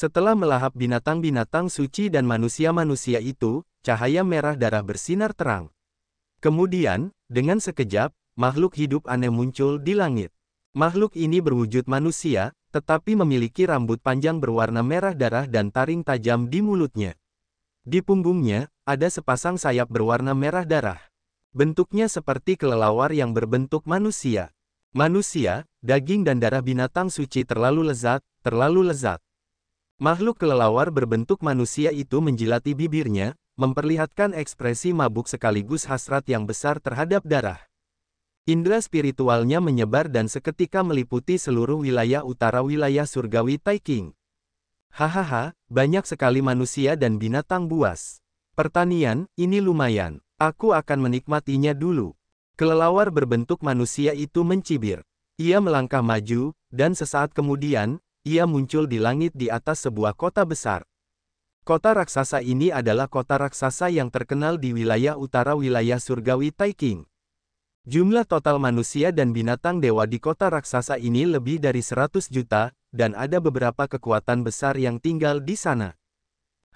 Setelah melahap binatang-binatang suci dan manusia-manusia itu, cahaya merah darah bersinar terang. Kemudian, dengan sekejap, makhluk hidup aneh muncul di langit. Makhluk ini berwujud manusia, tetapi memiliki rambut panjang berwarna merah darah dan taring tajam di mulutnya. Di punggungnya, ada sepasang sayap berwarna merah darah. Bentuknya seperti kelelawar yang berbentuk manusia. Manusia, daging dan darah binatang suci terlalu lezat, terlalu lezat. Makhluk kelelawar berbentuk manusia itu menjilati bibirnya, memperlihatkan ekspresi mabuk sekaligus hasrat yang besar terhadap darah. Indra spiritualnya menyebar dan seketika meliputi seluruh wilayah utara wilayah surgawi Taiking. Hahaha, banyak sekali manusia dan binatang buas. Pertanian, ini lumayan. Aku akan menikmatinya dulu. Kelelawar berbentuk manusia itu mencibir. Ia melangkah maju, dan sesaat kemudian, ia muncul di langit di atas sebuah kota besar. Kota raksasa ini adalah kota raksasa yang terkenal di wilayah utara wilayah surgawi Taiking. Jumlah total manusia dan binatang dewa di kota raksasa ini lebih dari 100 juta, dan ada beberapa kekuatan besar yang tinggal di sana.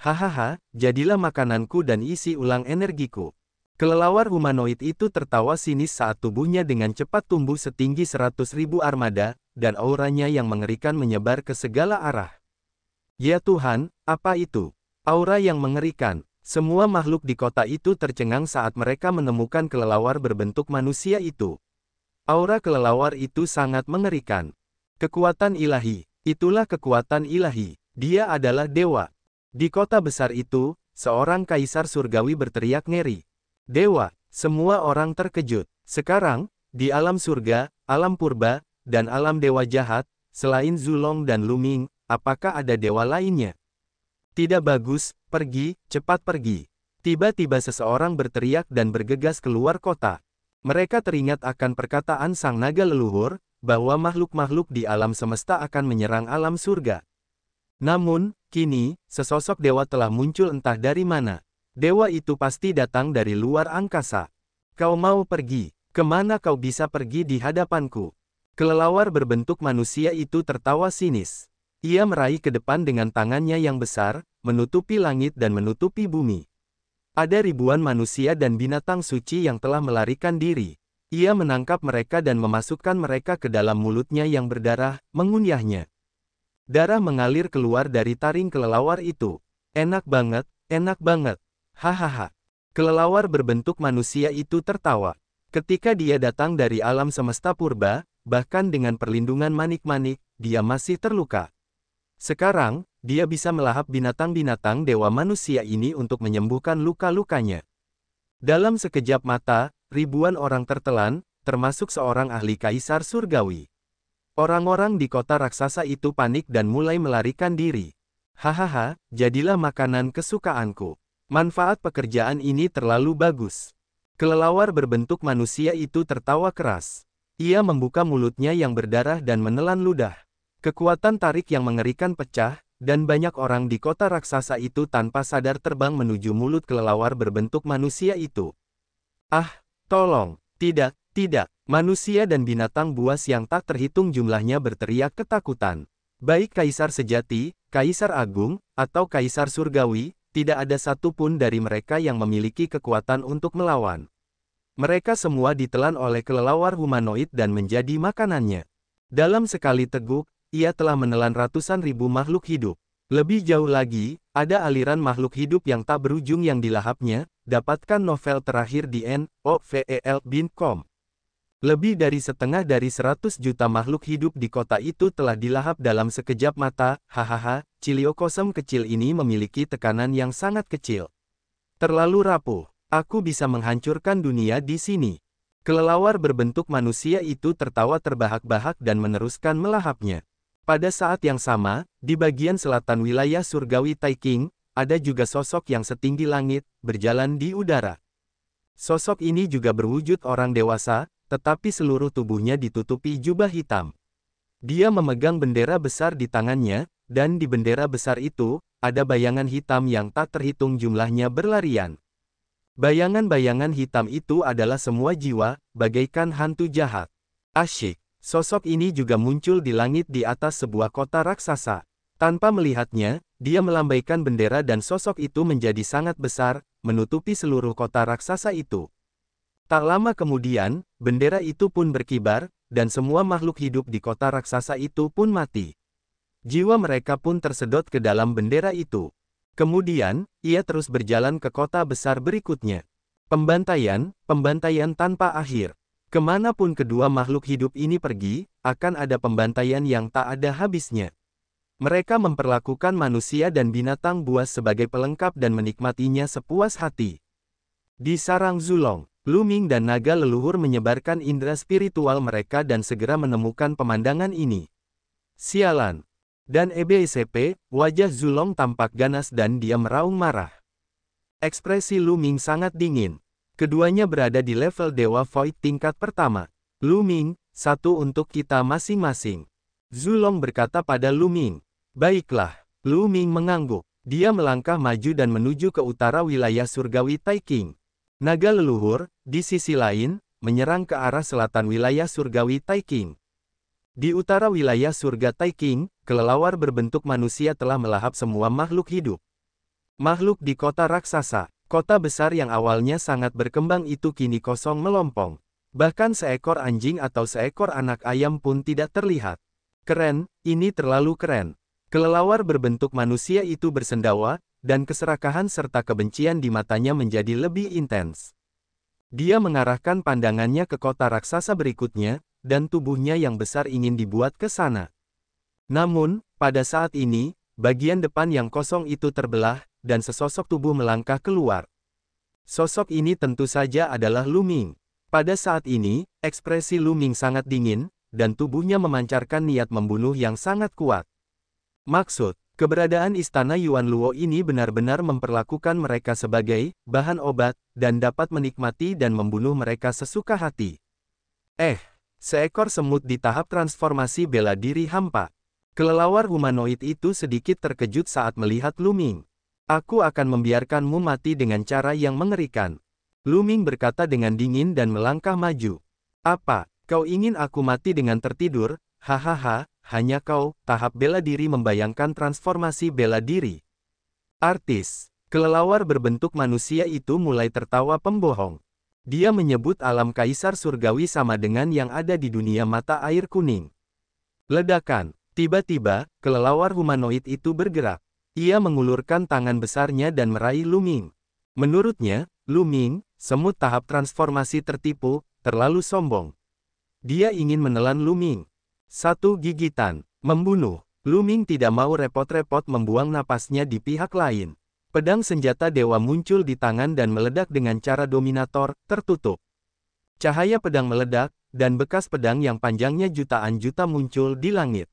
Hahaha, jadilah makananku dan isi ulang energiku. Kelelawar humanoid itu tertawa sinis saat tubuhnya dengan cepat tumbuh setinggi 100 ribu armada, dan auranya yang mengerikan menyebar ke segala arah. Ya Tuhan, apa itu? Aura yang mengerikan, semua makhluk di kota itu tercengang saat mereka menemukan kelelawar berbentuk manusia itu. Aura kelelawar itu sangat mengerikan. Kekuatan ilahi, itulah kekuatan ilahi, dia adalah dewa. Di kota besar itu, seorang kaisar surgawi berteriak ngeri. Dewa, semua orang terkejut. Sekarang, di alam surga, alam purba, dan alam dewa jahat, selain Zulong dan Luming, apakah ada dewa lainnya? Tidak bagus, pergi, cepat pergi. Tiba-tiba seseorang berteriak dan bergegas keluar kota. Mereka teringat akan perkataan sang naga leluhur, bahwa makhluk-makhluk di alam semesta akan menyerang alam surga. Namun, kini, sesosok dewa telah muncul entah dari mana. Dewa itu pasti datang dari luar angkasa. Kau mau pergi? Kemana kau bisa pergi di hadapanku? Kelelawar berbentuk manusia itu tertawa sinis. Ia meraih ke depan dengan tangannya yang besar, menutupi langit dan menutupi bumi. Ada ribuan manusia dan binatang suci yang telah melarikan diri. Ia menangkap mereka dan memasukkan mereka ke dalam mulutnya yang berdarah, mengunyahnya. Darah mengalir keluar dari taring kelelawar itu. Enak banget, enak banget. Hahaha. Kelelawar berbentuk manusia itu tertawa. Ketika dia datang dari alam semesta purba, bahkan dengan perlindungan manik-manik, dia masih terluka. Sekarang, dia bisa melahap binatang-binatang dewa manusia ini untuk menyembuhkan luka-lukanya. Dalam sekejap mata, ribuan orang tertelan, termasuk seorang ahli kaisar surgawi. Orang-orang di kota raksasa itu panik dan mulai melarikan diri. Hahaha, jadilah makanan kesukaanku. Manfaat pekerjaan ini terlalu bagus. Kelelawar berbentuk manusia itu tertawa keras. Ia membuka mulutnya yang berdarah dan menelan ludah. Kekuatan tarik yang mengerikan pecah, dan banyak orang di kota raksasa itu tanpa sadar terbang menuju mulut kelelawar berbentuk manusia itu. Ah, tolong, tidak, tidak, manusia dan binatang buas yang tak terhitung jumlahnya berteriak ketakutan. Baik kaisar sejati, kaisar agung, atau kaisar surgawi, tidak ada satupun dari mereka yang memiliki kekuatan untuk melawan. Mereka semua ditelan oleh kelelawar humanoid dan menjadi makanannya. Dalam sekali teguk, ia telah menelan ratusan ribu makhluk hidup. Lebih jauh lagi, ada aliran makhluk hidup yang tak berujung yang dilahapnya, dapatkan novel terakhir di N.O.V.E.L.B.I.N.COM. Lebih dari setengah dari 100 juta makhluk hidup di kota itu telah dilahap dalam sekejap mata, hahaha, ciliokosem kecil ini memiliki tekanan yang sangat kecil. Terlalu rapuh. Aku bisa menghancurkan dunia di sini. Kelelawar berbentuk manusia itu tertawa terbahak-bahak dan meneruskan melahapnya. Pada saat yang sama, di bagian selatan wilayah surgawi Taiking, ada juga sosok yang setinggi langit, berjalan di udara. Sosok ini juga berwujud orang dewasa, tetapi seluruh tubuhnya ditutupi jubah hitam. Dia memegang bendera besar di tangannya, dan di bendera besar itu, ada bayangan hitam yang tak terhitung jumlahnya berlarian. Bayangan-bayangan hitam itu adalah semua jiwa, bagaikan hantu jahat. Asyik, sosok ini juga muncul di langit di atas sebuah kota raksasa. Tanpa melihatnya, dia melambaikan bendera dan sosok itu menjadi sangat besar, menutupi seluruh kota raksasa itu. Tak lama kemudian, bendera itu pun berkibar, dan semua makhluk hidup di kota raksasa itu pun mati. Jiwa mereka pun tersedot ke dalam bendera itu. Kemudian, ia terus berjalan ke kota besar berikutnya. Pembantaian, pembantaian tanpa akhir. Kemanapun kedua makhluk hidup ini pergi, akan ada pembantaian yang tak ada habisnya. Mereka memperlakukan manusia dan binatang buas sebagai pelengkap dan menikmatinya sepuas hati. Di sarang Zulong, Luming dan naga leluhur menyebarkan indera spiritual mereka dan segera menemukan pemandangan ini. Sialan, dan EBSP, wajah Zulong tampak ganas dan dia meraung marah. Ekspresi Lu Ming sangat dingin. Keduanya berada di level Dewa Void tingkat pertama. Lu Ming, satu untuk kita masing-masing. Zulong berkata pada Lu Ming. Baiklah, Lu Ming mengangguk. Dia melangkah maju dan menuju ke utara wilayah surgawi Taiking. Naga leluhur, di sisi lain, menyerang ke arah selatan wilayah surgawi Taiking. Di utara wilayah surga Taiking, kelelawar berbentuk manusia telah melahap semua makhluk hidup. Makhluk di kota raksasa, kota besar yang awalnya sangat berkembang itu kini kosong melompong. Bahkan seekor anjing atau seekor anak ayam pun tidak terlihat. Keren, ini terlalu keren. Kelelawar berbentuk manusia itu bersendawa, dan keserakahan serta kebencian di matanya menjadi lebih intens. Dia mengarahkan pandangannya ke kota raksasa berikutnya, dan tubuhnya yang besar ingin dibuat ke sana. Namun, pada saat ini, bagian depan yang kosong itu terbelah, dan sesosok tubuh melangkah keluar. Sosok ini tentu saja adalah Luming. Pada saat ini, ekspresi Luming sangat dingin, dan tubuhnya memancarkan niat membunuh yang sangat kuat. Maksud, keberadaan istana Yuan Luo ini benar-benar memperlakukan mereka sebagai bahan obat, dan dapat menikmati dan membunuh mereka sesuka hati. Eh, Seekor semut di tahap transformasi bela diri hampa. Kelelawar humanoid itu sedikit terkejut saat melihat Luming. Aku akan membiarkanmu mati dengan cara yang mengerikan. Luming berkata dengan dingin dan melangkah maju. Apa, kau ingin aku mati dengan tertidur? Hahaha, hanya kau, tahap bela diri membayangkan transformasi bela diri. Artis, kelelawar berbentuk manusia itu mulai tertawa pembohong. Dia menyebut alam kaisar surgawi sama dengan yang ada di dunia mata air kuning. Ledakan, tiba-tiba, kelelawar humanoid itu bergerak. Ia mengulurkan tangan besarnya dan meraih Luming. Menurutnya, Luming, semut tahap transformasi tertipu, terlalu sombong. Dia ingin menelan Luming. Satu gigitan, membunuh. Luming tidak mau repot-repot membuang napasnya di pihak lain. Pedang senjata dewa muncul di tangan dan meledak dengan cara dominator, tertutup. Cahaya pedang meledak, dan bekas pedang yang panjangnya jutaan juta muncul di langit.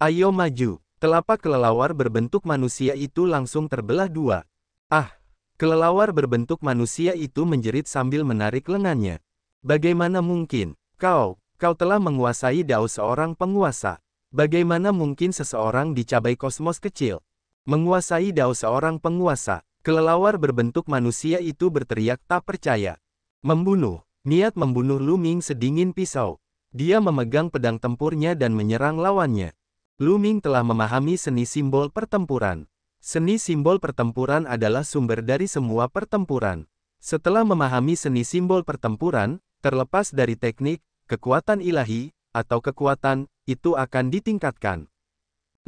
Ayo maju, telapak kelelawar berbentuk manusia itu langsung terbelah dua. Ah, kelelawar berbentuk manusia itu menjerit sambil menarik lengannya. Bagaimana mungkin, kau, kau telah menguasai dao seorang penguasa. Bagaimana mungkin seseorang dicabai kosmos kecil? Menguasai dao seorang penguasa, kelelawar berbentuk manusia itu berteriak tak percaya. Membunuh, niat membunuh Luming sedingin pisau. Dia memegang pedang tempurnya dan menyerang lawannya. Luming telah memahami seni simbol pertempuran. Seni simbol pertempuran adalah sumber dari semua pertempuran. Setelah memahami seni simbol pertempuran, terlepas dari teknik, kekuatan ilahi, atau kekuatan, itu akan ditingkatkan.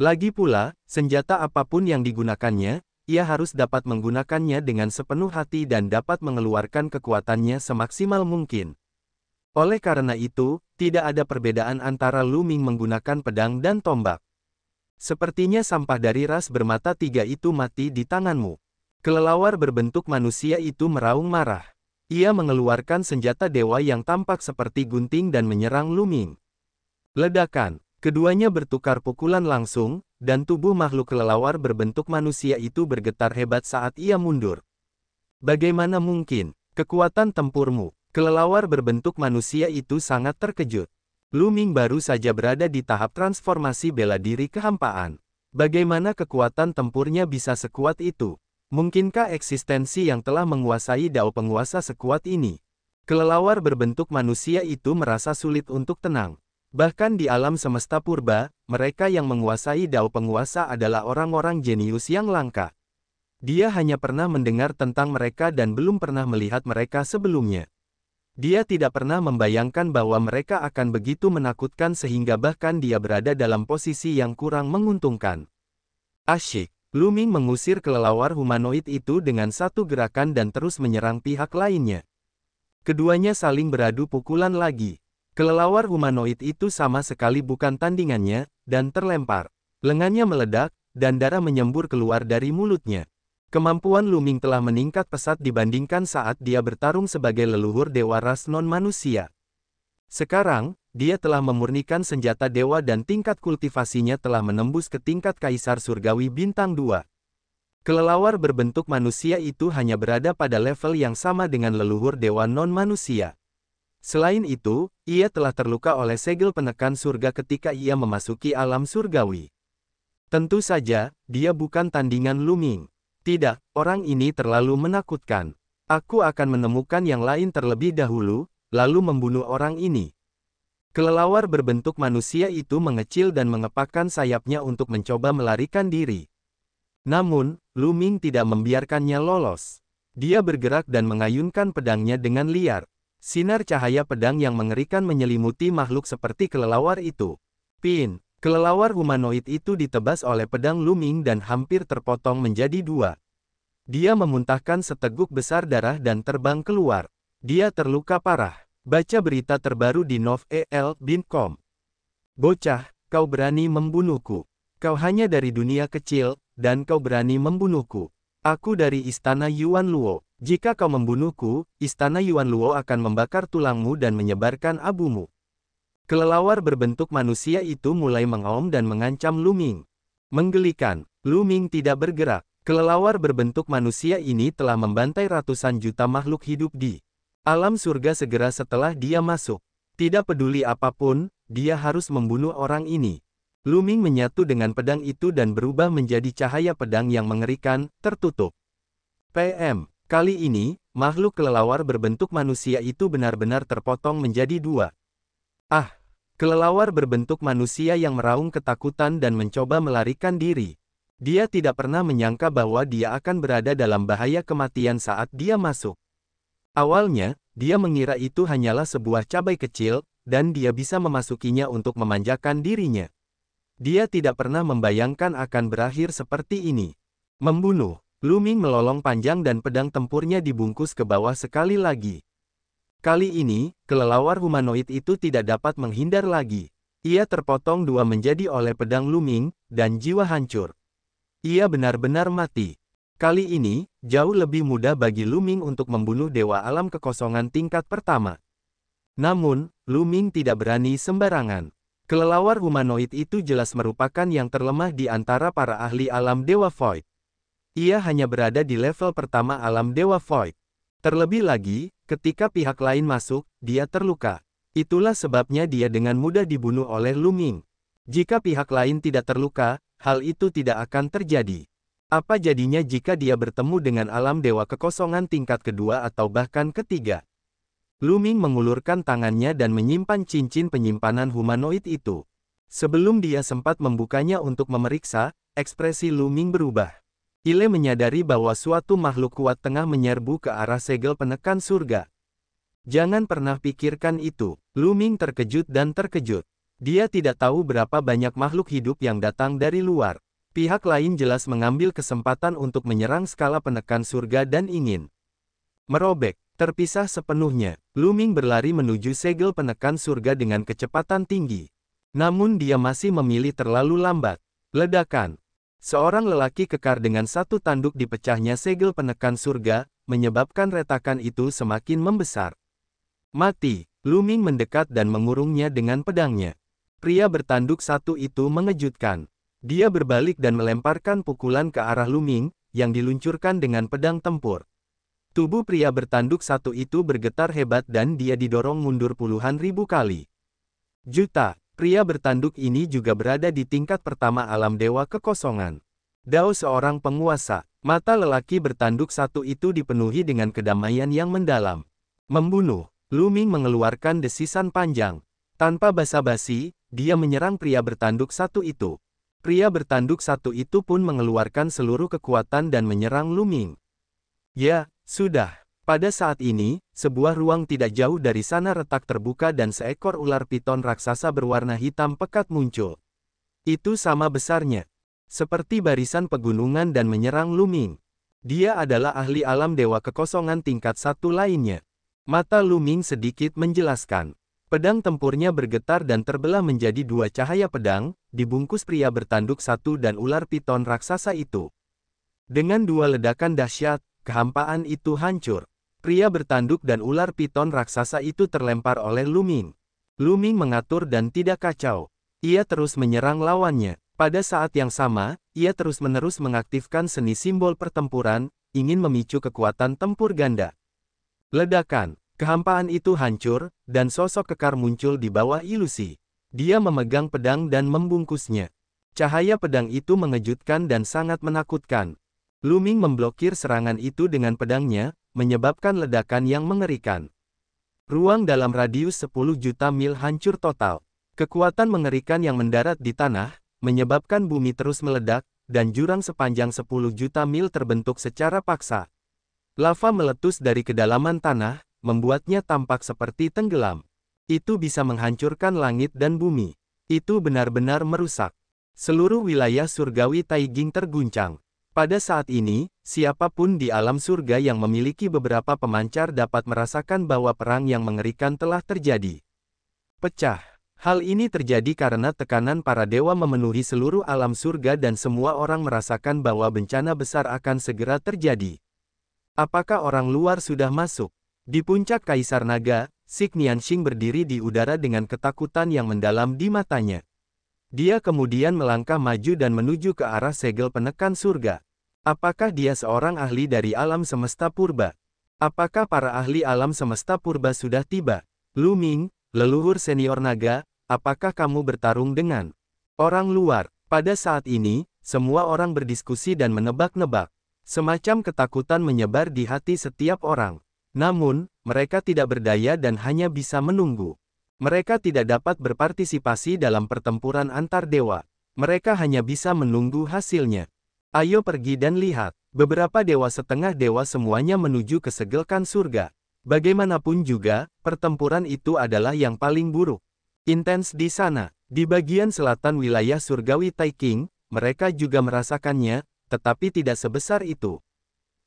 Lagi pula, senjata apapun yang digunakannya, ia harus dapat menggunakannya dengan sepenuh hati dan dapat mengeluarkan kekuatannya semaksimal mungkin. Oleh karena itu, tidak ada perbedaan antara Luming menggunakan pedang dan tombak. Sepertinya sampah dari ras bermata tiga itu mati di tanganmu. Kelelawar berbentuk manusia itu meraung marah. Ia mengeluarkan senjata dewa yang tampak seperti gunting dan menyerang Luming. Ledakan, Keduanya bertukar pukulan langsung, dan tubuh makhluk kelelawar berbentuk manusia itu bergetar hebat saat ia mundur. Bagaimana mungkin, kekuatan tempurmu, kelelawar berbentuk manusia itu sangat terkejut. Luming baru saja berada di tahap transformasi bela diri kehampaan. Bagaimana kekuatan tempurnya bisa sekuat itu? Mungkinkah eksistensi yang telah menguasai dao penguasa sekuat ini? Kelelawar berbentuk manusia itu merasa sulit untuk tenang. Bahkan di alam semesta purba, mereka yang menguasai dao penguasa adalah orang-orang jenius yang langka. Dia hanya pernah mendengar tentang mereka dan belum pernah melihat mereka sebelumnya. Dia tidak pernah membayangkan bahwa mereka akan begitu menakutkan sehingga bahkan dia berada dalam posisi yang kurang menguntungkan. Asyik, Luming mengusir kelelawar humanoid itu dengan satu gerakan dan terus menyerang pihak lainnya. Keduanya saling beradu pukulan lagi. Kelelawar humanoid itu sama sekali bukan tandingannya, dan terlempar. Lengannya meledak, dan darah menyembur keluar dari mulutnya. Kemampuan Luming telah meningkat pesat dibandingkan saat dia bertarung sebagai leluhur dewa ras non-manusia. Sekarang, dia telah memurnikan senjata dewa dan tingkat kultivasinya telah menembus ke tingkat kaisar surgawi bintang 2. Kelelawar berbentuk manusia itu hanya berada pada level yang sama dengan leluhur dewa non-manusia. Selain itu, ia telah terluka oleh segel penekan surga ketika ia memasuki alam surgawi. Tentu saja, dia bukan tandingan Luming. Tidak, orang ini terlalu menakutkan. Aku akan menemukan yang lain terlebih dahulu, lalu membunuh orang ini. Kelelawar berbentuk manusia itu mengecil dan mengepakkan sayapnya untuk mencoba melarikan diri. Namun, Luming tidak membiarkannya lolos. Dia bergerak dan mengayunkan pedangnya dengan liar. Sinar cahaya pedang yang mengerikan menyelimuti makhluk seperti kelelawar itu. Pin, kelelawar humanoid itu ditebas oleh pedang Luming dan hampir terpotong menjadi dua. Dia memuntahkan seteguk besar darah dan terbang keluar. Dia terluka parah. Baca berita terbaru di nov.el.com. Bocah, kau berani membunuhku. Kau hanya dari dunia kecil, dan kau berani membunuhku. Aku dari istana Yuan Luo. Jika kau membunuhku, istana Yuan Luo akan membakar tulangmu dan menyebarkan abumu. Kelelawar berbentuk manusia itu mulai mengaum dan mengancam Luming. Menggelikan, Luming tidak bergerak. Kelelawar berbentuk manusia ini telah membantai ratusan juta makhluk hidup di alam surga segera setelah dia masuk. Tidak peduli apapun, dia harus membunuh orang ini. Luming menyatu dengan pedang itu dan berubah menjadi cahaya pedang yang mengerikan, tertutup. PM Kali ini, makhluk kelelawar berbentuk manusia itu benar-benar terpotong menjadi dua. Ah, kelelawar berbentuk manusia yang meraung ketakutan dan mencoba melarikan diri. Dia tidak pernah menyangka bahwa dia akan berada dalam bahaya kematian saat dia masuk. Awalnya, dia mengira itu hanyalah sebuah cabai kecil, dan dia bisa memasukinya untuk memanjakan dirinya. Dia tidak pernah membayangkan akan berakhir seperti ini. Membunuh Luming melolong panjang dan pedang tempurnya dibungkus ke bawah sekali lagi. Kali ini, kelelawar humanoid itu tidak dapat menghindar lagi. Ia terpotong dua menjadi oleh pedang Luming, dan jiwa hancur. Ia benar-benar mati. Kali ini, jauh lebih mudah bagi Luming untuk membunuh Dewa Alam Kekosongan tingkat pertama. Namun, Luming tidak berani sembarangan. Kelelawar humanoid itu jelas merupakan yang terlemah di antara para ahli alam Dewa Void. Ia hanya berada di level pertama alam Dewa Void. Terlebih lagi, ketika pihak lain masuk, dia terluka. Itulah sebabnya dia dengan mudah dibunuh oleh Luming. Jika pihak lain tidak terluka, hal itu tidak akan terjadi. Apa jadinya jika dia bertemu dengan alam dewa kekosongan tingkat kedua atau bahkan ketiga? Luming mengulurkan tangannya dan menyimpan cincin penyimpanan humanoid itu. Sebelum dia sempat membukanya untuk memeriksa, ekspresi Luming berubah. Ile menyadari bahwa suatu makhluk kuat tengah menyerbu ke arah segel penekan surga. Jangan pernah pikirkan itu. Luming terkejut dan terkejut. Dia tidak tahu berapa banyak makhluk hidup yang datang dari luar. Pihak lain jelas mengambil kesempatan untuk menyerang skala penekan surga dan ingin merobek, terpisah sepenuhnya. Luming berlari menuju segel penekan surga dengan kecepatan tinggi. Namun dia masih memilih terlalu lambat. Ledakan, Seorang lelaki kekar dengan satu tanduk dipecahnya segel penekan surga, menyebabkan retakan itu semakin membesar. Mati, Luming mendekat dan mengurungnya dengan pedangnya. Pria bertanduk satu itu mengejutkan. Dia berbalik dan melemparkan pukulan ke arah Luming, yang diluncurkan dengan pedang tempur. Tubuh pria bertanduk satu itu bergetar hebat dan dia didorong mundur puluhan ribu kali. Juta, Pria bertanduk ini juga berada di tingkat pertama alam dewa kekosongan. Dao seorang penguasa, mata lelaki bertanduk satu itu dipenuhi dengan kedamaian yang mendalam. Membunuh, Luming mengeluarkan desisan panjang. Tanpa basa-basi, dia menyerang pria bertanduk satu itu. Pria bertanduk satu itu pun mengeluarkan seluruh kekuatan dan menyerang Luming. Ya, sudah. Pada saat ini, sebuah ruang tidak jauh dari sana retak terbuka dan seekor ular piton raksasa berwarna hitam pekat muncul. Itu sama besarnya. Seperti barisan pegunungan dan menyerang Luming. Dia adalah ahli alam dewa kekosongan tingkat satu lainnya. Mata Luming sedikit menjelaskan. Pedang tempurnya bergetar dan terbelah menjadi dua cahaya pedang, dibungkus pria bertanduk satu dan ular piton raksasa itu. Dengan dua ledakan dahsyat, kehampaan itu hancur. Pria bertanduk dan ular piton raksasa itu terlempar oleh Luming. Luming mengatur dan tidak kacau. Ia terus menyerang lawannya. Pada saat yang sama, ia terus-menerus mengaktifkan seni simbol pertempuran, ingin memicu kekuatan tempur ganda. Ledakan, kehampaan itu hancur, dan sosok kekar muncul di bawah ilusi. Dia memegang pedang dan membungkusnya. Cahaya pedang itu mengejutkan dan sangat menakutkan. Luming memblokir serangan itu dengan pedangnya, menyebabkan ledakan yang mengerikan. Ruang dalam radius 10 juta mil hancur total. Kekuatan mengerikan yang mendarat di tanah, menyebabkan bumi terus meledak, dan jurang sepanjang 10 juta mil terbentuk secara paksa. Lava meletus dari kedalaman tanah, membuatnya tampak seperti tenggelam. Itu bisa menghancurkan langit dan bumi. Itu benar-benar merusak. Seluruh wilayah surgawi Taiging terguncang. Pada saat ini, siapapun di alam surga yang memiliki beberapa pemancar dapat merasakan bahwa perang yang mengerikan telah terjadi. Pecah. Hal ini terjadi karena tekanan para dewa memenuhi seluruh alam surga dan semua orang merasakan bahwa bencana besar akan segera terjadi. Apakah orang luar sudah masuk? Di puncak Kaisar Naga, Sik Nianxing berdiri di udara dengan ketakutan yang mendalam di matanya. Dia kemudian melangkah maju dan menuju ke arah segel penekan surga. Apakah dia seorang ahli dari alam semesta purba? Apakah para ahli alam semesta purba sudah tiba? Lu Ming, leluhur senior naga, apakah kamu bertarung dengan orang luar? Pada saat ini, semua orang berdiskusi dan menebak-nebak. Semacam ketakutan menyebar di hati setiap orang. Namun, mereka tidak berdaya dan hanya bisa menunggu. Mereka tidak dapat berpartisipasi dalam pertempuran antar dewa. Mereka hanya bisa menunggu hasilnya. Ayo pergi dan lihat, beberapa dewa setengah dewa semuanya menuju ke segelkan surga. Bagaimanapun juga, pertempuran itu adalah yang paling buruk. Intens di sana, di bagian selatan wilayah surgawi Taiking, mereka juga merasakannya, tetapi tidak sebesar itu.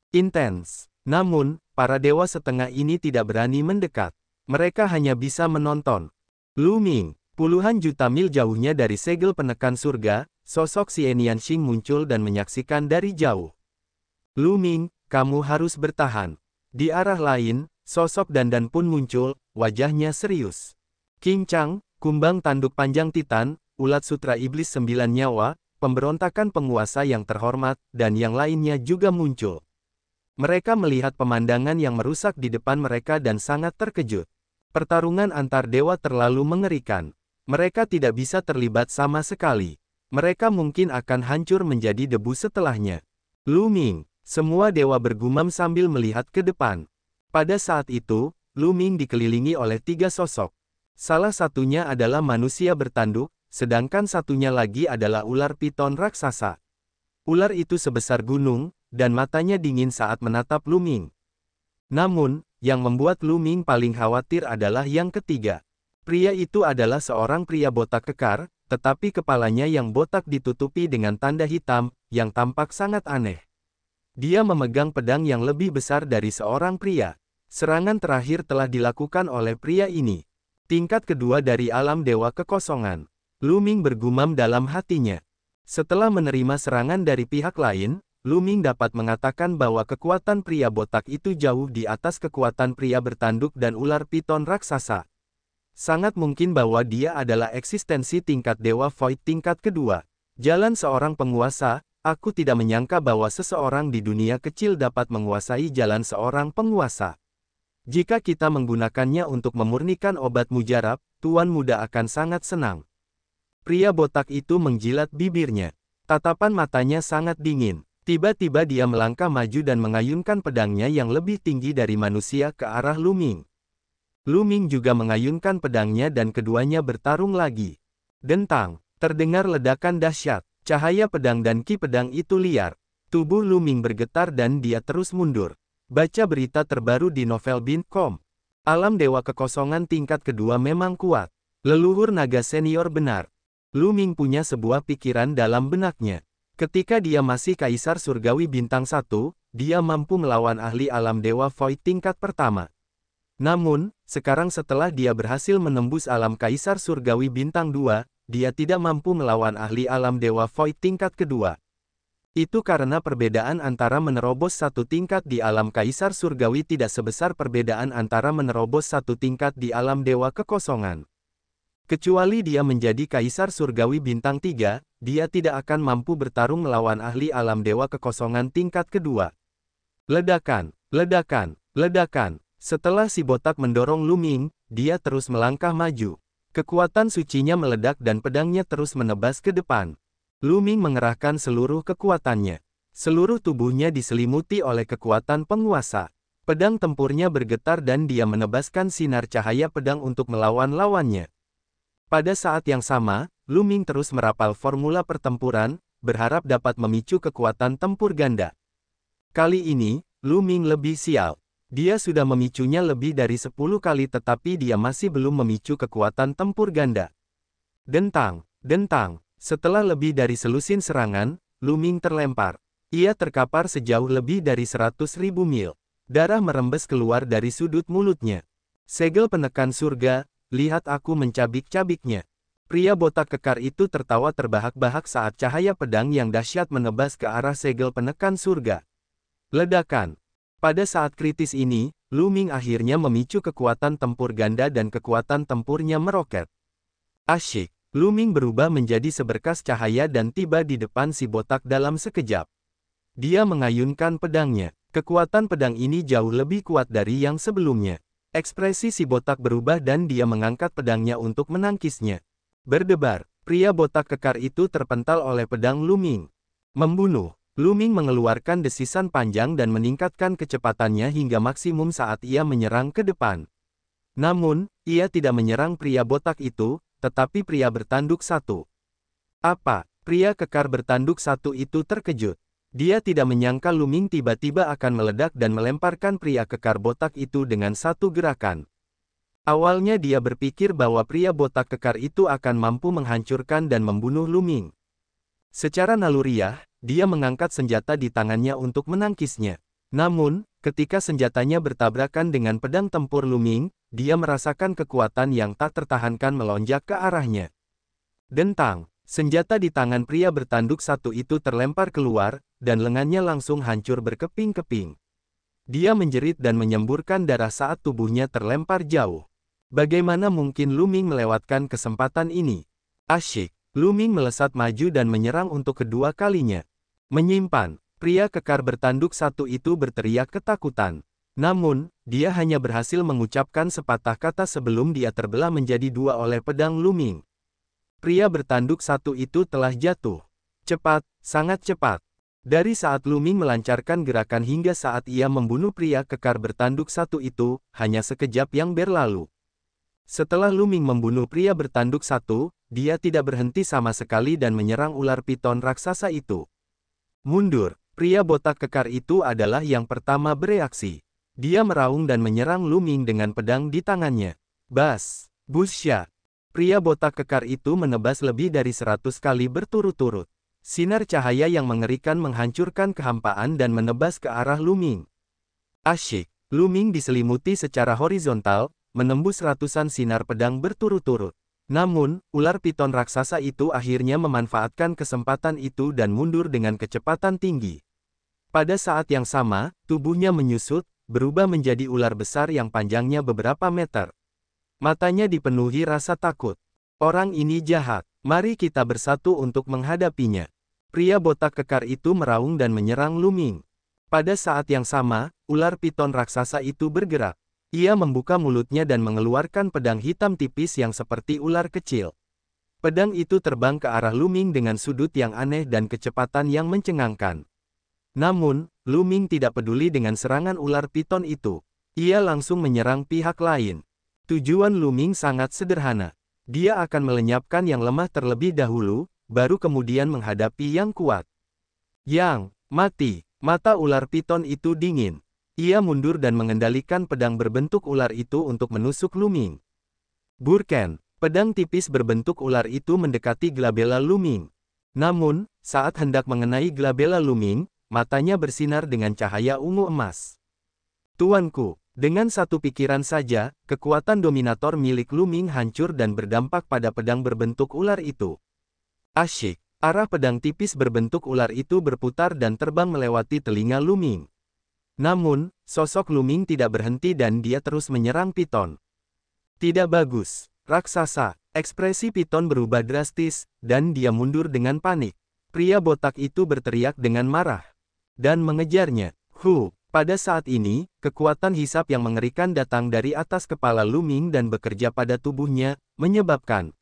Intens. Namun, para dewa setengah ini tidak berani mendekat. Mereka hanya bisa menonton. Luming, puluhan juta mil jauhnya dari segel penekan surga, Sosok Xian Yanxing muncul dan menyaksikan dari jauh. Lu Ming, kamu harus bertahan. Di arah lain, sosok Dandan pun muncul, wajahnya serius. King Chang, kumbang tanduk panjang Titan, ulat sutra iblis sembilan nyawa, pemberontakan penguasa yang terhormat, dan yang lainnya juga muncul. Mereka melihat pemandangan yang merusak di depan mereka dan sangat terkejut. Pertarungan antar dewa terlalu mengerikan. Mereka tidak bisa terlibat sama sekali mereka mungkin akan hancur menjadi debu setelahnya. Lu Ming, semua dewa bergumam sambil melihat ke depan. Pada saat itu, Lu Ming dikelilingi oleh tiga sosok. Salah satunya adalah manusia bertanduk, sedangkan satunya lagi adalah ular piton raksasa. Ular itu sebesar gunung, dan matanya dingin saat menatap Lu Ming. Namun, yang membuat Lu Ming paling khawatir adalah yang ketiga. Pria itu adalah seorang pria botak kekar, tetapi kepalanya yang botak ditutupi dengan tanda hitam, yang tampak sangat aneh. Dia memegang pedang yang lebih besar dari seorang pria. Serangan terakhir telah dilakukan oleh pria ini. Tingkat kedua dari alam dewa kekosongan. Luming bergumam dalam hatinya. Setelah menerima serangan dari pihak lain, Luming dapat mengatakan bahwa kekuatan pria botak itu jauh di atas kekuatan pria bertanduk dan ular piton raksasa. Sangat mungkin bahwa dia adalah eksistensi tingkat Dewa Void tingkat kedua. Jalan seorang penguasa, aku tidak menyangka bahwa seseorang di dunia kecil dapat menguasai jalan seorang penguasa. Jika kita menggunakannya untuk memurnikan obat mujarab, Tuan Muda akan sangat senang. Pria botak itu menjilat bibirnya. Tatapan matanya sangat dingin. Tiba-tiba dia melangkah maju dan mengayunkan pedangnya yang lebih tinggi dari manusia ke arah Luming. Lu Ming juga mengayunkan pedangnya dan keduanya bertarung lagi. Dentang, terdengar ledakan dahsyat, cahaya pedang dan ki pedang itu liar. Tubuh Lu Ming bergetar dan dia terus mundur. Baca berita terbaru di novelbin.com. Alam Dewa Kekosongan tingkat kedua memang kuat. Leluhur naga senior benar. Lu Ming punya sebuah pikiran dalam benaknya. Ketika dia masih Kaisar Surgawi Bintang satu, dia mampu melawan ahli alam Dewa Void tingkat pertama. Namun, sekarang setelah dia berhasil menembus alam Kaisar Surgawi Bintang 2, dia tidak mampu melawan ahli alam Dewa Void tingkat kedua. Itu karena perbedaan antara menerobos satu tingkat di alam Kaisar Surgawi tidak sebesar perbedaan antara menerobos satu tingkat di alam Dewa Kekosongan. Kecuali dia menjadi Kaisar Surgawi Bintang 3, dia tidak akan mampu bertarung melawan ahli alam Dewa Kekosongan tingkat kedua. Ledakan, ledakan, ledakan. Setelah si botak mendorong Luming, dia terus melangkah maju. Kekuatan sucinya meledak dan pedangnya terus menebas ke depan. Luming mengerahkan seluruh kekuatannya. Seluruh tubuhnya diselimuti oleh kekuatan penguasa. Pedang tempurnya bergetar dan dia menebaskan sinar cahaya pedang untuk melawan lawannya. Pada saat yang sama, Luming terus merapal formula pertempuran, berharap dapat memicu kekuatan tempur ganda. Kali ini, Luming lebih sial. Dia sudah memicunya lebih dari 10 kali tetapi dia masih belum memicu kekuatan tempur ganda. Dentang, dentang, setelah lebih dari selusin serangan, Luming terlempar. Ia terkapar sejauh lebih dari 100 ribu mil. Darah merembes keluar dari sudut mulutnya. Segel penekan surga, lihat aku mencabik-cabiknya. Pria botak kekar itu tertawa terbahak-bahak saat cahaya pedang yang dahsyat menebas ke arah segel penekan surga. Ledakan, pada saat kritis ini, Lu Ming akhirnya memicu kekuatan tempur ganda dan kekuatan tempurnya meroket. Asyik, Lu Ming berubah menjadi seberkas cahaya dan tiba di depan si botak dalam sekejap. Dia mengayunkan pedangnya. Kekuatan pedang ini jauh lebih kuat dari yang sebelumnya. Ekspresi si botak berubah dan dia mengangkat pedangnya untuk menangkisnya. Berdebar, pria botak kekar itu terpental oleh pedang Luming. Membunuh, Luming mengeluarkan desisan panjang dan meningkatkan kecepatannya hingga maksimum saat ia menyerang ke depan. Namun, ia tidak menyerang pria botak itu, tetapi pria bertanduk satu. Apa? Pria kekar bertanduk satu itu terkejut. Dia tidak menyangka Luming tiba-tiba akan meledak dan melemparkan pria kekar botak itu dengan satu gerakan. Awalnya dia berpikir bahwa pria botak kekar itu akan mampu menghancurkan dan membunuh Luming. Secara naluriah, dia mengangkat senjata di tangannya untuk menangkisnya. Namun, ketika senjatanya bertabrakan dengan pedang tempur Luming, dia merasakan kekuatan yang tak tertahankan melonjak ke arahnya. Dentang, senjata di tangan pria bertanduk satu itu terlempar keluar, dan lengannya langsung hancur berkeping-keping. Dia menjerit dan menyemburkan darah saat tubuhnya terlempar jauh. Bagaimana mungkin Luming melewatkan kesempatan ini? Asyik, Luming melesat maju dan menyerang untuk kedua kalinya. Menyimpan, pria kekar bertanduk satu itu berteriak ketakutan. Namun, dia hanya berhasil mengucapkan sepatah kata sebelum dia terbelah menjadi dua oleh pedang Luming. Pria bertanduk satu itu telah jatuh. Cepat, sangat cepat. Dari saat Luming melancarkan gerakan hingga saat ia membunuh pria kekar bertanduk satu itu, hanya sekejap yang berlalu. Setelah Luming membunuh pria bertanduk satu, dia tidak berhenti sama sekali dan menyerang ular piton raksasa itu. Mundur, pria botak kekar itu adalah yang pertama bereaksi. Dia meraung dan menyerang Luming dengan pedang di tangannya. Bas, Busya. Pria botak kekar itu menebas lebih dari seratus kali berturut-turut. Sinar cahaya yang mengerikan menghancurkan kehampaan dan menebas ke arah Luming. Asyik, Luming diselimuti secara horizontal, menembus ratusan sinar pedang berturut-turut. Namun, ular piton raksasa itu akhirnya memanfaatkan kesempatan itu dan mundur dengan kecepatan tinggi. Pada saat yang sama, tubuhnya menyusut, berubah menjadi ular besar yang panjangnya beberapa meter. Matanya dipenuhi rasa takut. Orang ini jahat, mari kita bersatu untuk menghadapinya. Pria botak kekar itu meraung dan menyerang Luming. Pada saat yang sama, ular piton raksasa itu bergerak. Ia membuka mulutnya dan mengeluarkan pedang hitam tipis yang seperti ular kecil. Pedang itu terbang ke arah Luming dengan sudut yang aneh dan kecepatan yang mencengangkan. Namun, Luming tidak peduli dengan serangan ular piton itu. Ia langsung menyerang pihak lain. Tujuan Luming sangat sederhana. Dia akan melenyapkan yang lemah terlebih dahulu, baru kemudian menghadapi yang kuat. Yang, mati, mata ular piton itu dingin. Ia mundur dan mengendalikan pedang berbentuk ular itu untuk menusuk Luming. Burken, pedang tipis berbentuk ular itu mendekati Glabella Luming. Namun, saat hendak mengenai Glabella Luming, matanya bersinar dengan cahaya ungu emas. Tuanku, dengan satu pikiran saja, kekuatan dominator milik Luming hancur dan berdampak pada pedang berbentuk ular itu. Asyik, arah pedang tipis berbentuk ular itu berputar dan terbang melewati telinga Luming. Namun, sosok Luming tidak berhenti dan dia terus menyerang Piton. Tidak bagus, raksasa. Ekspresi Piton berubah drastis, dan dia mundur dengan panik. Pria botak itu berteriak dengan marah. Dan mengejarnya. Hu, pada saat ini, kekuatan hisap yang mengerikan datang dari atas kepala Luming dan bekerja pada tubuhnya, menyebabkan.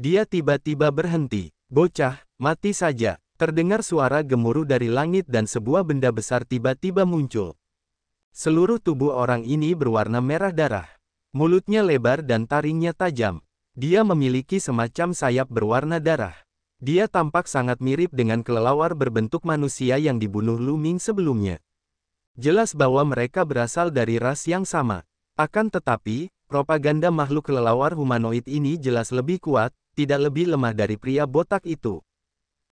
Dia tiba-tiba berhenti. Bocah, mati saja. Terdengar suara gemuruh dari langit dan sebuah benda besar tiba-tiba muncul. Seluruh tubuh orang ini berwarna merah darah. Mulutnya lebar dan taringnya tajam. Dia memiliki semacam sayap berwarna darah. Dia tampak sangat mirip dengan kelelawar berbentuk manusia yang dibunuh Luming sebelumnya. Jelas bahwa mereka berasal dari ras yang sama. Akan tetapi, propaganda makhluk kelelawar humanoid ini jelas lebih kuat, tidak lebih lemah dari pria botak itu.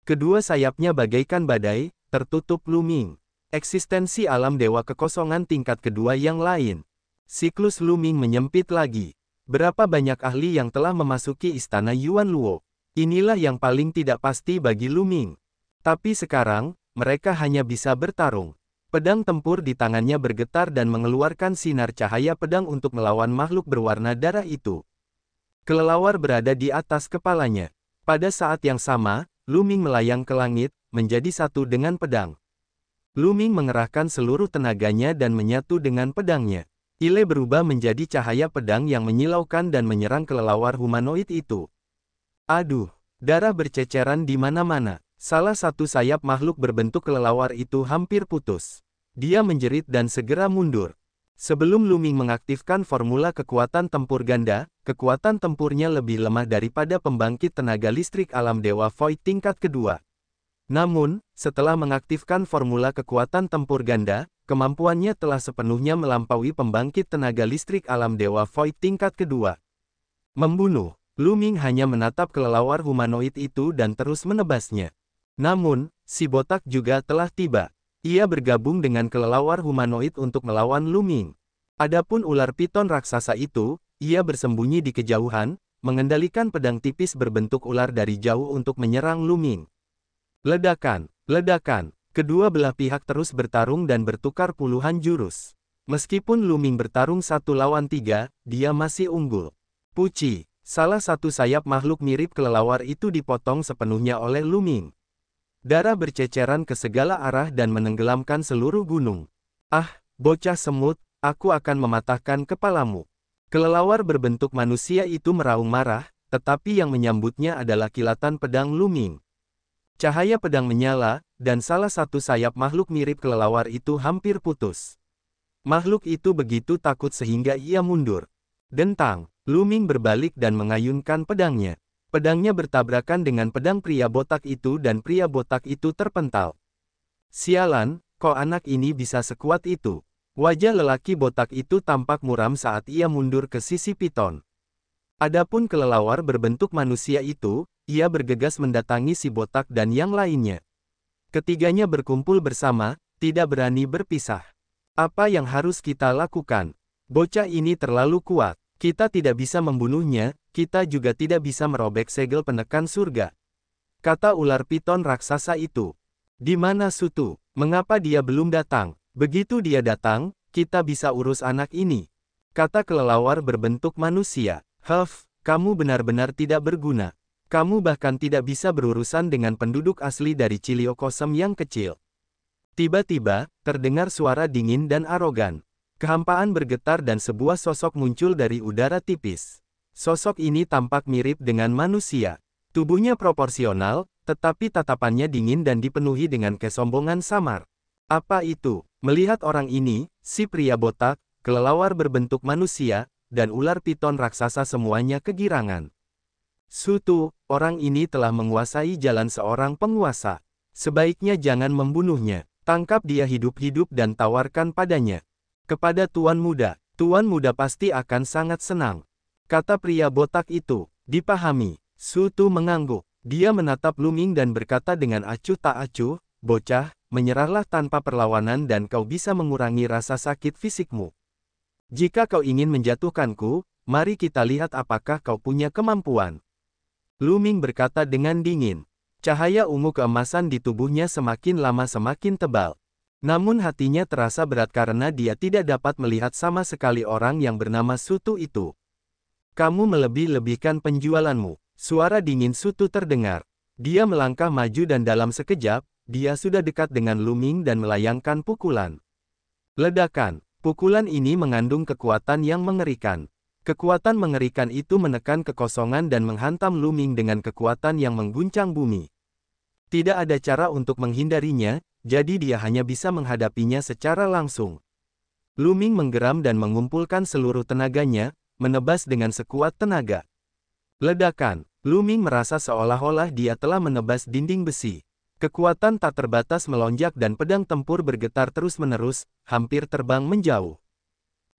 Kedua sayapnya bagaikan badai, tertutup Luming. Eksistensi alam dewa kekosongan tingkat kedua yang lain. Siklus Luming menyempit lagi. Berapa banyak ahli yang telah memasuki istana Yuan Luo? Inilah yang paling tidak pasti bagi Luming. Tapi sekarang, mereka hanya bisa bertarung. Pedang tempur di tangannya bergetar dan mengeluarkan sinar cahaya pedang untuk melawan makhluk berwarna darah itu. Kelelawar berada di atas kepalanya. Pada saat yang sama, Luming melayang ke langit, menjadi satu dengan pedang. Luming mengerahkan seluruh tenaganya dan menyatu dengan pedangnya. Ile berubah menjadi cahaya pedang yang menyilaukan dan menyerang kelelawar humanoid itu. Aduh, darah berceceran di mana-mana. Salah satu sayap makhluk berbentuk kelelawar itu hampir putus. Dia menjerit dan segera mundur. Sebelum Luming mengaktifkan formula kekuatan tempur ganda, kekuatan tempurnya lebih lemah daripada pembangkit tenaga listrik alam Dewa Void tingkat kedua. Namun, setelah mengaktifkan formula kekuatan tempur ganda, kemampuannya telah sepenuhnya melampaui pembangkit tenaga listrik alam Dewa Void tingkat kedua. Membunuh, Luming hanya menatap kelelawar humanoid itu dan terus menebasnya. Namun, si botak juga telah tiba. Ia bergabung dengan kelelawar humanoid untuk melawan Luming. Adapun ular piton raksasa itu, ia bersembunyi di kejauhan, mengendalikan pedang tipis berbentuk ular dari jauh untuk menyerang Luming. Ledakan, ledakan, kedua belah pihak terus bertarung dan bertukar puluhan jurus. Meskipun Luming bertarung satu lawan tiga, dia masih unggul. Puci, salah satu sayap makhluk mirip kelelawar itu dipotong sepenuhnya oleh Luming. Darah berceceran ke segala arah dan menenggelamkan seluruh gunung. Ah, bocah semut, aku akan mematahkan kepalamu. Kelelawar berbentuk manusia itu meraung marah, tetapi yang menyambutnya adalah kilatan pedang Luming. Cahaya pedang menyala, dan salah satu sayap makhluk mirip kelelawar itu hampir putus. Makhluk itu begitu takut sehingga ia mundur. Dentang, Luming berbalik dan mengayunkan pedangnya. Pedangnya bertabrakan dengan pedang pria botak itu dan pria botak itu terpental. Sialan, kok anak ini bisa sekuat itu? Wajah lelaki botak itu tampak muram saat ia mundur ke sisi piton. Adapun kelelawar berbentuk manusia itu, ia bergegas mendatangi si botak dan yang lainnya. Ketiganya berkumpul bersama, tidak berani berpisah. Apa yang harus kita lakukan? Bocah ini terlalu kuat. Kita tidak bisa membunuhnya, kita juga tidak bisa merobek segel penekan surga. Kata ular piton raksasa itu. Di mana Sutu? Mengapa dia belum datang? Begitu dia datang, kita bisa urus anak ini. Kata kelelawar berbentuk manusia. Huff, kamu benar-benar tidak berguna. Kamu bahkan tidak bisa berurusan dengan penduduk asli dari Ciliokosem yang kecil. Tiba-tiba, terdengar suara dingin dan arogan. Kehampaan bergetar dan sebuah sosok muncul dari udara tipis. Sosok ini tampak mirip dengan manusia. Tubuhnya proporsional, tetapi tatapannya dingin dan dipenuhi dengan kesombongan samar. Apa itu? Melihat orang ini, si pria botak, kelelawar berbentuk manusia, dan ular piton raksasa semuanya kegirangan. Sutu, orang ini telah menguasai jalan seorang penguasa. Sebaiknya jangan membunuhnya. Tangkap dia hidup-hidup dan tawarkan padanya. Kepada tuan muda, tuan muda pasti akan sangat senang. Kata pria botak itu, dipahami. Sutu mengangguk. Dia menatap Luming dan berkata dengan acuh tak acuh, bocah, menyerahlah tanpa perlawanan dan kau bisa mengurangi rasa sakit fisikmu. Jika kau ingin menjatuhkanku, mari kita lihat apakah kau punya kemampuan. Luming berkata dengan dingin. Cahaya ungu keemasan di tubuhnya semakin lama semakin tebal. Namun hatinya terasa berat karena dia tidak dapat melihat sama sekali orang yang bernama Sutu itu. Kamu melebih-lebihkan penjualanmu. Suara dingin Sutu terdengar. Dia melangkah maju dan dalam sekejap, dia sudah dekat dengan Luming dan melayangkan pukulan. Ledakan. Pukulan ini mengandung kekuatan yang mengerikan. Kekuatan mengerikan itu menekan kekosongan dan menghantam Luming dengan kekuatan yang mengguncang bumi. Tidak ada cara untuk menghindarinya, jadi dia hanya bisa menghadapinya secara langsung. Luming menggeram dan mengumpulkan seluruh tenaganya, menebas dengan sekuat tenaga. Ledakan, Luming merasa seolah-olah dia telah menebas dinding besi. Kekuatan tak terbatas melonjak dan pedang tempur bergetar terus-menerus, hampir terbang menjauh.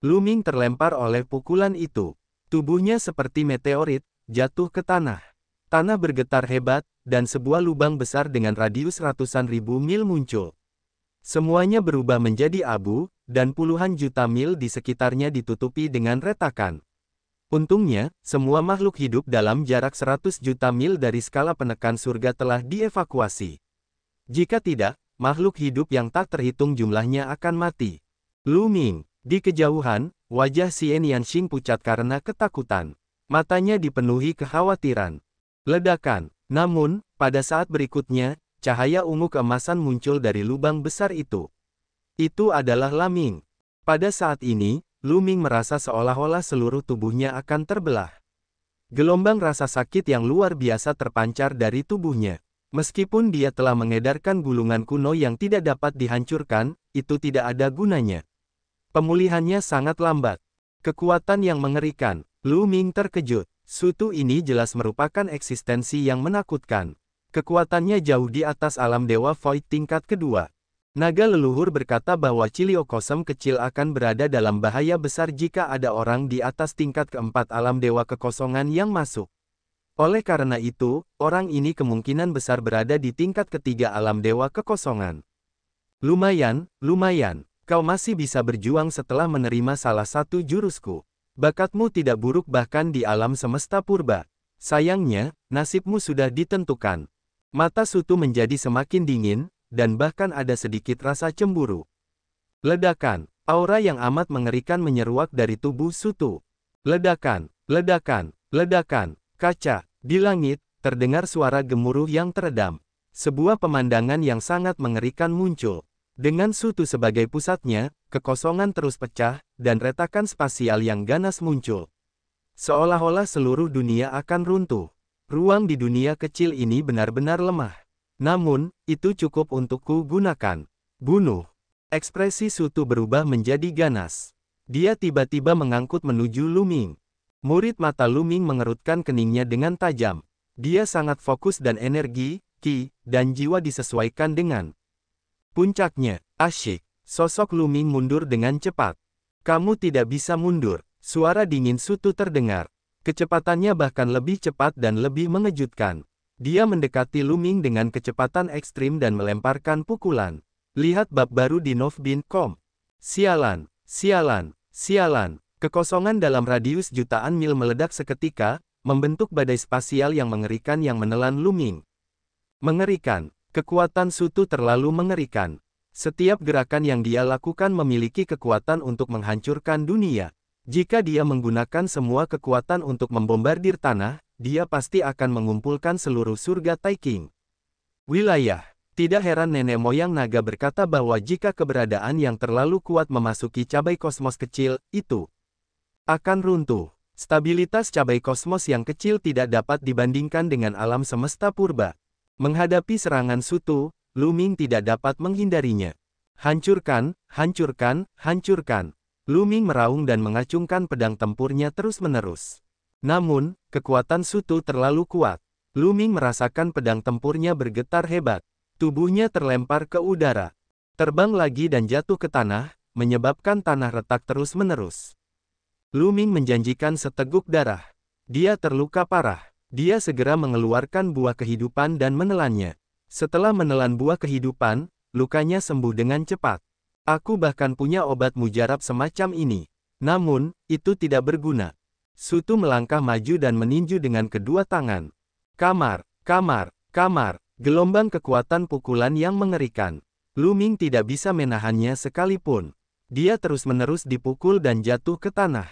Luming terlempar oleh pukulan itu. Tubuhnya seperti meteorit, jatuh ke tanah. Tanah bergetar hebat, dan sebuah lubang besar dengan radius ratusan ribu mil muncul. Semuanya berubah menjadi abu, dan puluhan juta mil di sekitarnya ditutupi dengan retakan. Untungnya, semua makhluk hidup dalam jarak 100 juta mil dari skala penekan surga telah dievakuasi. Jika tidak, makhluk hidup yang tak terhitung jumlahnya akan mati. Lu Ming, di kejauhan, wajah Xie Yanxing pucat karena ketakutan. Matanya dipenuhi kekhawatiran. Ledakan. Namun, pada saat berikutnya, cahaya ungu keemasan muncul dari lubang besar itu. Itu adalah Laming. Pada saat ini, Luming merasa seolah-olah seluruh tubuhnya akan terbelah. Gelombang rasa sakit yang luar biasa terpancar dari tubuhnya. Meskipun dia telah mengedarkan gulungan kuno yang tidak dapat dihancurkan, itu tidak ada gunanya. Pemulihannya sangat lambat. Kekuatan yang mengerikan, Lu Ming terkejut. Sutu ini jelas merupakan eksistensi yang menakutkan. Kekuatannya jauh di atas alam Dewa Void tingkat kedua. Naga leluhur berkata bahwa Kosem kecil akan berada dalam bahaya besar jika ada orang di atas tingkat keempat alam Dewa Kekosongan yang masuk. Oleh karena itu, orang ini kemungkinan besar berada di tingkat ketiga alam Dewa Kekosongan. Lumayan, lumayan, kau masih bisa berjuang setelah menerima salah satu jurusku. Bakatmu tidak buruk bahkan di alam semesta purba. Sayangnya, nasibmu sudah ditentukan. Mata Sutu menjadi semakin dingin, dan bahkan ada sedikit rasa cemburu. Ledakan, aura yang amat mengerikan menyeruak dari tubuh Sutu. Ledakan, ledakan, ledakan, kaca, di langit, terdengar suara gemuruh yang teredam. Sebuah pemandangan yang sangat mengerikan muncul. Dengan Sutu sebagai pusatnya, kekosongan terus pecah, dan retakan spasial yang ganas muncul. Seolah-olah seluruh dunia akan runtuh. Ruang di dunia kecil ini benar-benar lemah. Namun, itu cukup untuk ku gunakan. Bunuh. Ekspresi Sutu berubah menjadi ganas. Dia tiba-tiba mengangkut menuju Luming. Murid mata Luming mengerutkan keningnya dengan tajam. Dia sangat fokus dan energi, ki, dan jiwa disesuaikan dengan Puncaknya, asyik, sosok Luming mundur dengan cepat. Kamu tidak bisa mundur, suara dingin Sutu terdengar. Kecepatannya bahkan lebih cepat dan lebih mengejutkan. Dia mendekati Luming dengan kecepatan ekstrim dan melemparkan pukulan. Lihat bab baru di novbin.com. Sialan, sialan, sialan. Kekosongan dalam radius jutaan mil meledak seketika, membentuk badai spasial yang mengerikan yang menelan Luming. Mengerikan, Kekuatan Sutu terlalu mengerikan. Setiap gerakan yang dia lakukan memiliki kekuatan untuk menghancurkan dunia. Jika dia menggunakan semua kekuatan untuk membombardir tanah, dia pasti akan mengumpulkan seluruh surga Taiking. Wilayah Tidak heran nenek moyang naga berkata bahwa jika keberadaan yang terlalu kuat memasuki cabai kosmos kecil, itu akan runtuh. Stabilitas cabai kosmos yang kecil tidak dapat dibandingkan dengan alam semesta purba. Menghadapi serangan Sutu, Luming tidak dapat menghindarinya. Hancurkan, hancurkan, hancurkan. Luming meraung dan mengacungkan pedang tempurnya terus-menerus. Namun, kekuatan Sutu terlalu kuat. Luming merasakan pedang tempurnya bergetar hebat. Tubuhnya terlempar ke udara. Terbang lagi dan jatuh ke tanah, menyebabkan tanah retak terus-menerus. Luming menjanjikan seteguk darah. Dia terluka parah. Dia segera mengeluarkan buah kehidupan dan menelannya. Setelah menelan buah kehidupan, lukanya sembuh dengan cepat. Aku bahkan punya obat mujarab semacam ini. Namun, itu tidak berguna. Sutu melangkah maju dan meninju dengan kedua tangan. Kamar, kamar, kamar, gelombang kekuatan pukulan yang mengerikan. Luming tidak bisa menahannya sekalipun. Dia terus-menerus dipukul dan jatuh ke tanah.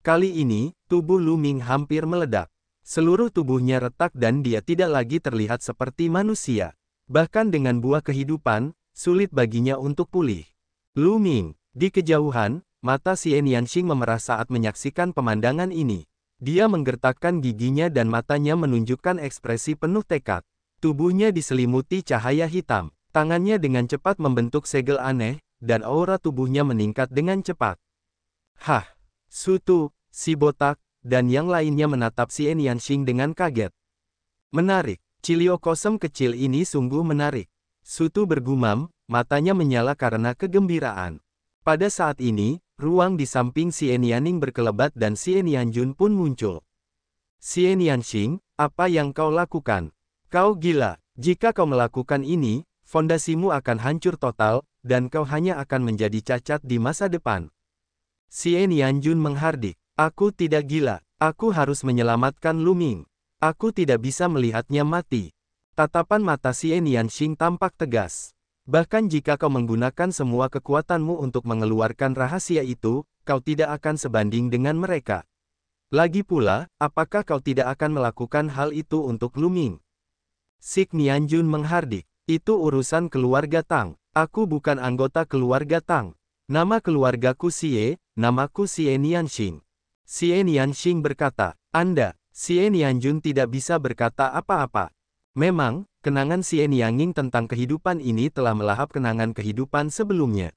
Kali ini, tubuh Luming hampir meledak. Seluruh tubuhnya retak dan dia tidak lagi terlihat seperti manusia. Bahkan dengan buah kehidupan, sulit baginya untuk pulih. Lu Ming, di kejauhan, mata Sien Yanxing memerah saat menyaksikan pemandangan ini. Dia menggertakkan giginya dan matanya menunjukkan ekspresi penuh tekad. Tubuhnya diselimuti cahaya hitam, tangannya dengan cepat membentuk segel aneh, dan aura tubuhnya meningkat dengan cepat. Hah, Sutu, si botak, dan yang lainnya menatap si Enianxing dengan kaget. Menarik, Cilio kosem kecil ini sungguh menarik. Sutu bergumam, matanya menyala karena kegembiraan. Pada saat ini, ruang di samping si Yaning berkelebat dan si Enianjun pun muncul. Si Enianxing, apa yang kau lakukan? Kau gila, jika kau melakukan ini, fondasimu akan hancur total, dan kau hanya akan menjadi cacat di masa depan. Si Enianjun menghardik. Aku tidak gila. Aku harus menyelamatkan Luming. Aku tidak bisa melihatnya mati. Tatapan mata Xie Xing tampak tegas. Bahkan jika kau menggunakan semua kekuatanmu untuk mengeluarkan rahasia itu, kau tidak akan sebanding dengan mereka. Lagi pula, apakah kau tidak akan melakukan hal itu untuk Luming? Sik Nianjun menghardik. Itu urusan keluarga Tang. Aku bukan anggota keluarga Tang. Nama keluargaku Xie, namaku Xie Nianxing. Xian Yanxing berkata, Anda, Xian Yanjun tidak bisa berkata apa-apa. Memang, kenangan Xian Yanging tentang kehidupan ini telah melahap kenangan kehidupan sebelumnya.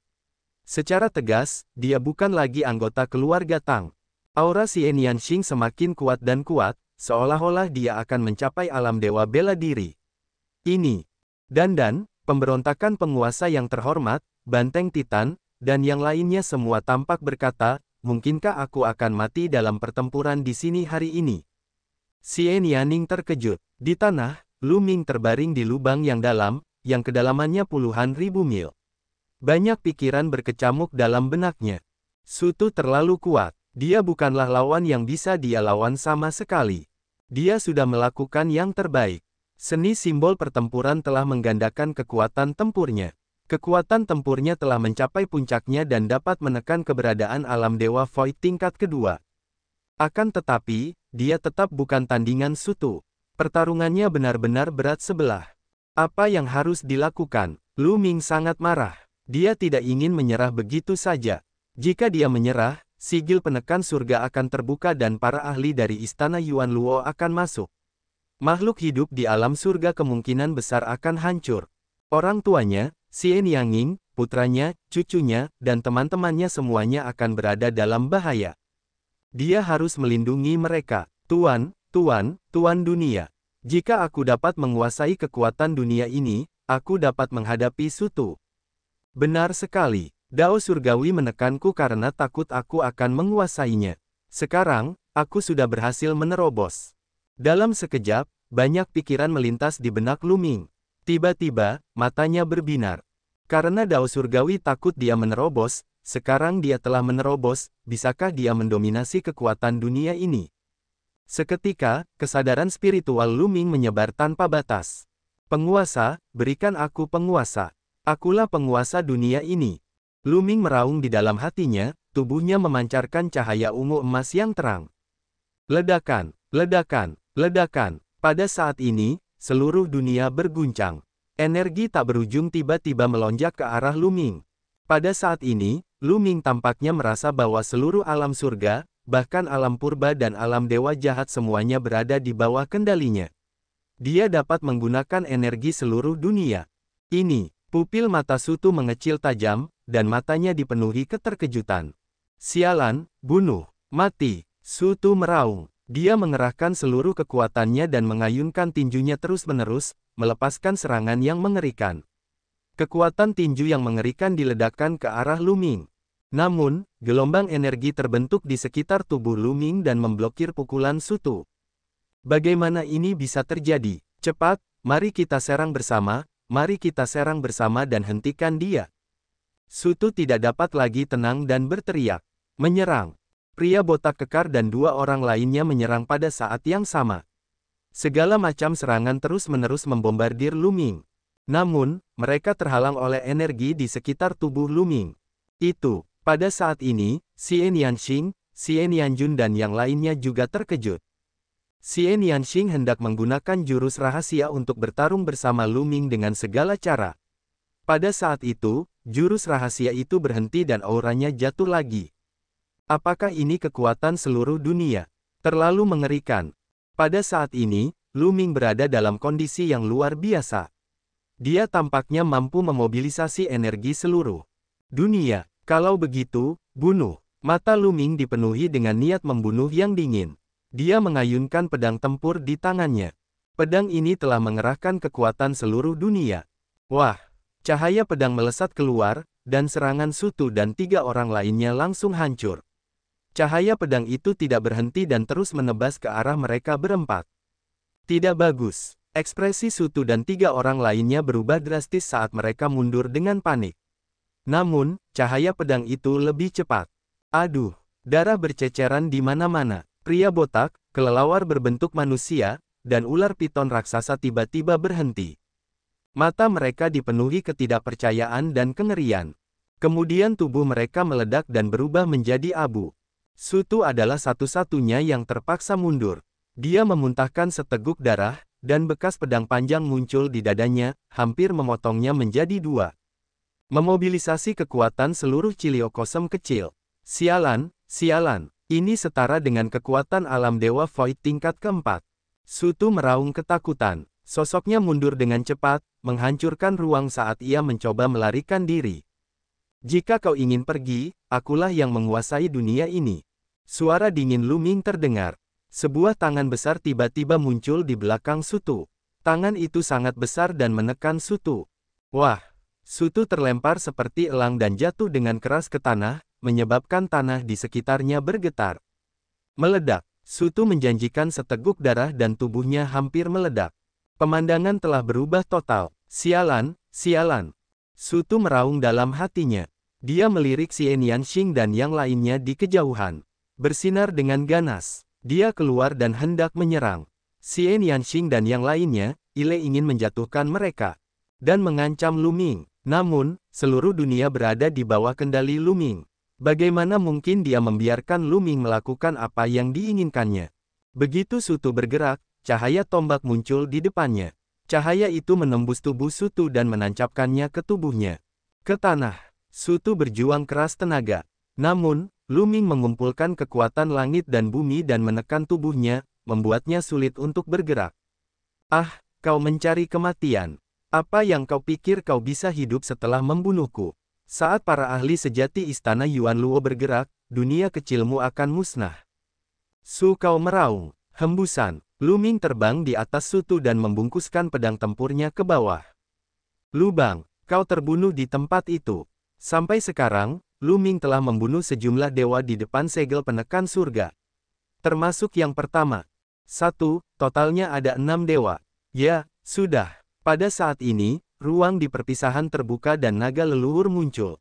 Secara tegas, dia bukan lagi anggota keluarga Tang. Aura Xian Yanxing semakin kuat dan kuat, seolah-olah dia akan mencapai alam dewa bela diri. Ini, Dan dan, pemberontakan penguasa yang terhormat, Banteng Titan, dan yang lainnya semua tampak berkata, mungkinkah aku akan mati dalam pertempuran di sini hari ini? Sien Yaning terkejut. Di tanah, Lu Ming terbaring di lubang yang dalam, yang kedalamannya puluhan ribu mil. Banyak pikiran berkecamuk dalam benaknya. Sutu terlalu kuat. Dia bukanlah lawan yang bisa dia lawan sama sekali. Dia sudah melakukan yang terbaik. Seni simbol pertempuran telah menggandakan kekuatan tempurnya. Kekuatan tempurnya telah mencapai puncaknya dan dapat menekan keberadaan alam Dewa Void tingkat kedua. Akan tetapi, dia tetap bukan tandingan Sutu. Pertarungannya benar-benar berat sebelah. Apa yang harus dilakukan? Lu Ming sangat marah. Dia tidak ingin menyerah begitu saja. Jika dia menyerah, sigil penekan surga akan terbuka dan para ahli dari istana Yuan Luo akan masuk. Makhluk hidup di alam surga kemungkinan besar akan hancur. Orang tuanya, Xie Ying, putranya, cucunya, dan teman-temannya semuanya akan berada dalam bahaya. Dia harus melindungi mereka. Tuan, Tuan, Tuan dunia. Jika aku dapat menguasai kekuatan dunia ini, aku dapat menghadapi Sutu. Benar sekali, Dao Surgawi menekanku karena takut aku akan menguasainya. Sekarang, aku sudah berhasil menerobos. Dalam sekejap, banyak pikiran melintas di benak Luming. Tiba-tiba, matanya berbinar. Karena Dao Surgawi takut dia menerobos, sekarang dia telah menerobos, bisakah dia mendominasi kekuatan dunia ini? Seketika, kesadaran spiritual Luming menyebar tanpa batas. Penguasa, berikan aku penguasa. Akulah penguasa dunia ini. Luming meraung di dalam hatinya, tubuhnya memancarkan cahaya ungu emas yang terang. Ledakan, ledakan, ledakan. Pada saat ini, seluruh dunia berguncang. Energi tak berujung tiba-tiba melonjak ke arah Luming. Pada saat ini, Luming tampaknya merasa bahwa seluruh alam surga, bahkan alam purba dan alam dewa jahat semuanya berada di bawah kendalinya. Dia dapat menggunakan energi seluruh dunia. Ini, pupil mata Sutu mengecil tajam, dan matanya dipenuhi keterkejutan. Sialan, bunuh, mati, Sutu meraung. Dia mengerahkan seluruh kekuatannya dan mengayunkan tinjunya terus-menerus, melepaskan serangan yang mengerikan. Kekuatan tinju yang mengerikan diledakkan ke arah Luming. Namun, gelombang energi terbentuk di sekitar tubuh Luming dan memblokir pukulan Sutu. Bagaimana ini bisa terjadi? Cepat, mari kita serang bersama, mari kita serang bersama dan hentikan dia. Sutu tidak dapat lagi tenang dan berteriak. Menyerang. Pria botak kekar dan dua orang lainnya menyerang pada saat yang sama. Segala macam serangan terus-menerus membombardir Luming. Namun, mereka terhalang oleh energi di sekitar tubuh Luming. Itu, pada saat ini, Xie Yanxing, Xie Yanjun dan yang lainnya juga terkejut. Xie Yanxing hendak menggunakan jurus rahasia untuk bertarung bersama Luming dengan segala cara. Pada saat itu, jurus rahasia itu berhenti dan auranya jatuh lagi. Apakah ini kekuatan seluruh dunia? Terlalu mengerikan, pada saat ini, Luming berada dalam kondisi yang luar biasa. Dia tampaknya mampu memobilisasi energi seluruh dunia. Kalau begitu, bunuh. Mata Luming dipenuhi dengan niat membunuh yang dingin. Dia mengayunkan pedang tempur di tangannya. Pedang ini telah mengerahkan kekuatan seluruh dunia. Wah, cahaya pedang melesat keluar, dan serangan Sutu dan tiga orang lainnya langsung hancur. Cahaya pedang itu tidak berhenti dan terus menebas ke arah mereka berempat. Tidak bagus. Ekspresi Sutu dan tiga orang lainnya berubah drastis saat mereka mundur dengan panik. Namun, cahaya pedang itu lebih cepat. Aduh, darah berceceran di mana-mana. Pria botak, kelelawar berbentuk manusia, dan ular piton raksasa tiba-tiba berhenti. Mata mereka dipenuhi ketidakpercayaan dan kengerian. Kemudian tubuh mereka meledak dan berubah menjadi abu. Sutu adalah satu-satunya yang terpaksa mundur. Dia memuntahkan seteguk darah, dan bekas pedang panjang muncul di dadanya, hampir memotongnya menjadi dua. Memobilisasi kekuatan seluruh Ciliokosem kecil. Sialan, sialan, ini setara dengan kekuatan alam Dewa Void tingkat keempat. Sutu meraung ketakutan, sosoknya mundur dengan cepat, menghancurkan ruang saat ia mencoba melarikan diri. Jika kau ingin pergi, akulah yang menguasai dunia ini. Suara dingin Luming terdengar. Sebuah tangan besar tiba-tiba muncul di belakang Sutu. Tangan itu sangat besar dan menekan Sutu. Wah! Sutu terlempar seperti elang dan jatuh dengan keras ke tanah, menyebabkan tanah di sekitarnya bergetar. Meledak. Sutu menjanjikan seteguk darah dan tubuhnya hampir meledak. Pemandangan telah berubah total. Sialan, sialan. Sutu meraung dalam hatinya. Dia melirik si Yanxing dan yang lainnya di kejauhan. Bersinar dengan ganas, dia keluar dan hendak menyerang. Si Yanxing dan yang lainnya, Ile ingin menjatuhkan mereka dan mengancam Luming. Namun, seluruh dunia berada di bawah kendali Luming. Bagaimana mungkin dia membiarkan Luming melakukan apa yang diinginkannya? Begitu Sutu bergerak, cahaya tombak muncul di depannya. Cahaya itu menembus tubuh Sutu dan menancapkannya ke tubuhnya. Ke tanah. Sutu berjuang keras tenaga. Namun, Luming mengumpulkan kekuatan langit dan bumi dan menekan tubuhnya, membuatnya sulit untuk bergerak. Ah, kau mencari kematian. Apa yang kau pikir kau bisa hidup setelah membunuhku? Saat para ahli sejati istana Yuan Luo bergerak, dunia kecilmu akan musnah. Su kau meraung, hembusan, Luming terbang di atas sutu dan membungkuskan pedang tempurnya ke bawah. Lubang, kau terbunuh di tempat itu. Sampai sekarang, Lu Ming telah membunuh sejumlah dewa di depan segel penekan surga. Termasuk yang pertama. Satu, totalnya ada enam dewa. Ya, sudah. Pada saat ini, ruang di perpisahan terbuka dan naga leluhur muncul.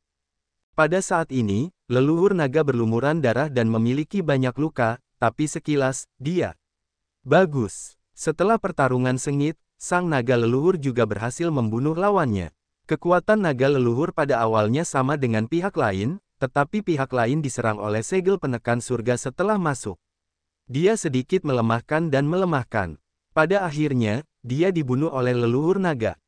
Pada saat ini, leluhur naga berlumuran darah dan memiliki banyak luka, tapi sekilas, dia. Bagus. Setelah pertarungan sengit, sang naga leluhur juga berhasil membunuh lawannya. Kekuatan naga leluhur pada awalnya sama dengan pihak lain, tetapi pihak lain diserang oleh segel penekan surga setelah masuk. Dia sedikit melemahkan dan melemahkan. Pada akhirnya, dia dibunuh oleh leluhur naga.